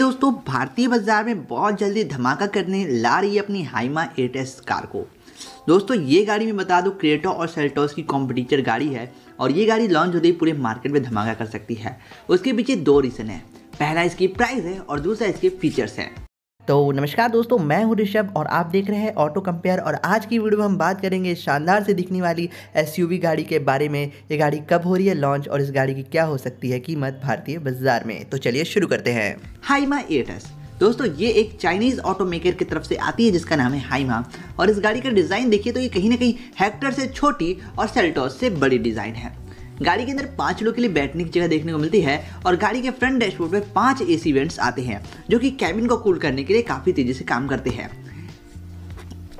दोस्तों भारतीय बाजार में बहुत जल्दी धमाका करने ला रही है अपनी हाइमा एट कार को दोस्तों ये गाड़ी में बता दो क्रेटो और सेल्टोस की कॉम्पिटिटर गाड़ी है और ये गाड़ी लॉन्च होते ही पूरे मार्केट में धमाका कर सकती है उसके पीछे दो रीज़न है पहला इसकी प्राइस है और दूसरा इसके फीचर्स हैं तो नमस्कार दोस्तों मैं हूं ऋषभ और आप देख रहे हैं ऑटो कंपेयर और आज की वीडियो में हम बात करेंगे शानदार से दिखने वाली एसयूवी गाड़ी के बारे में ये गाड़ी कब हो रही है लॉन्च और इस गाड़ी की क्या हो सकती है कीमत भारतीय बाजार में तो चलिए शुरू करते हैं हाईमा एटस दोस्तों ये एक चाइनीज ऑटो मेकर की तरफ से आती है जिसका नाम है हाइमा और इस गाड़ी का डिज़ाइन देखिए तो ये कहीं ना कहीं हेक्टर से छोटी और सेल्टोस से बड़ी डिज़ाइन है गाड़ी के अंदर पांच लोग के लिए बैठने की जगह देखने को मिलती है और गाड़ी के फ्रंट डैशबोर्ड पर पांच ए वेंट्स आते हैं जो कि कैबिन को कूल करने के लिए काफ़ी तेज़ी से काम करते हैं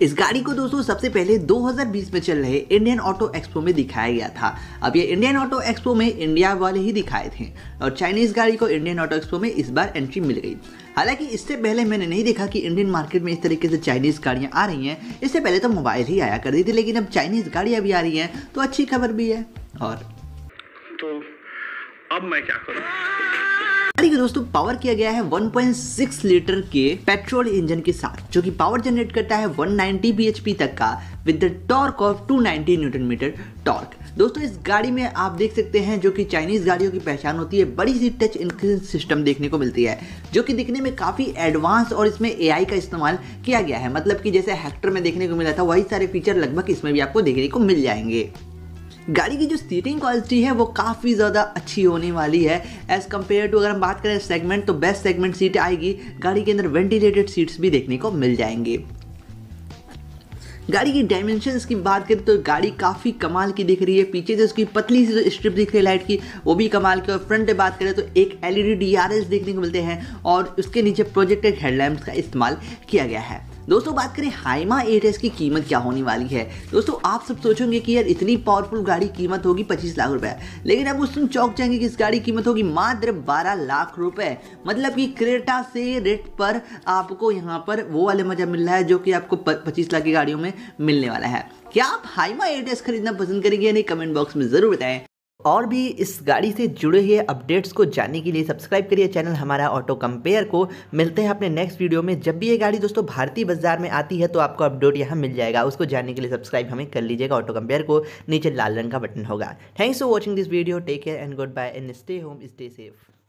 इस गाड़ी को दोस्तों सबसे पहले 2020 में चल रहे इंडियन ऑटो एक्सपो में दिखाया गया था अब ये इंडियन ऑटो एक्सपो में इंडिया वाले ही दिखाए थे और चाइनीज गाड़ी को इंडियन ऑटो एक्सपो में इस बार एंट्री मिल गई हालांकि इससे पहले मैंने नहीं देखा कि इंडियन मार्केट में इस तरीके से चाइनीज गाड़ियां आ रही हैं इससे पहले तो मोबाइल ही आया करती थी लेकिन अब चाइनीज गाड़ियां भी आ रही हैं तो अच्छी खबर भी है और तो अब मैं क्या करूँ दोस्तों पावर किया गया है 1.6 लीटर के पेट्रोल इंजन के साथ जो कि पावर जनरेट करता है 190 bhp तक का with the torque of 290 newton metre torque दोस्तों इस गाड़ी में आप देख सकते हैं जो कि चाइनीज गाड़ियों की पहचान होती है बड़ी सी टच इन सिस्टम देखने को मिलती है जो कि दिखने में काफ़ी एडवांस और इसमें ए का इस्तेमाल किया गया है मतलब कि जैसे हेक्टर में देखने को मिला था वही सारे फीचर लगभग इसमें भी आपको देखने को मिल जाएंगे गाड़ी की जो सीटिंग क्वालिटी है वो काफ़ी ज़्यादा अच्छी होने वाली है एज़ कम्पेयर टू अगर हम बात करें सेगमेंट तो बेस्ट सेगमेंट सीट आएगी गाड़ी के अंदर वेंटिलेटेड सीट्स भी देखने को मिल जाएंगी गाड़ी की डायमेंशन की बात करें तो गाड़ी काफ़ी कमाल की दिख रही है पीछे से उसकी पतली सी जो स्ट्रिप दिख रही है लाइट की वो भी कमाल की और फ्रंट पे बात करें तो एक एल ई देखने को मिलते हैं और उसके नीचे प्रोजेक्टेड हेडलैम्प का इस्तेमाल किया गया है दोस्तों बात करें हाइमा एट की कीमत क्या होने वाली है दोस्तों आप सब सोचोगे कि यार इतनी पावरफुल गाड़ी कीमत होगी पच्चीस लाख रुपए लेकिन अब उस दिन चौक जाएंगे कि इस गाड़ी कीमत होगी मात्र बारह लाख रुपए मतलब कि क्रेटा से रेट पर आपको यहाँ पर वो वाले मजा मिल रहा है जो कि आपको पच्चीस लाख की गाड़ियों में मिलने वाला है क्या आप हाइमा एट खरीदना पसंद करेंगे यानी कमेंट बॉक्स में जरूर बताएं और भी इस गाड़ी से जुड़े हुए अपडेट्स को जानने के लिए सब्सक्राइब करिए चैनल हमारा ऑटो कंपेयर को मिलते हैं अपने नेक्स्ट वीडियो में जब भी ये गाड़ी दोस्तों भारतीय बाजार में आती है तो आपको अपडेट यहाँ मिल जाएगा उसको जानने के लिए सब्सक्राइब हमें कर लीजिएगा ऑटो कंपेयर को नीचे लाल रंग का बटन होगा thanks for watching this video take care and goodbye and stay home stay safe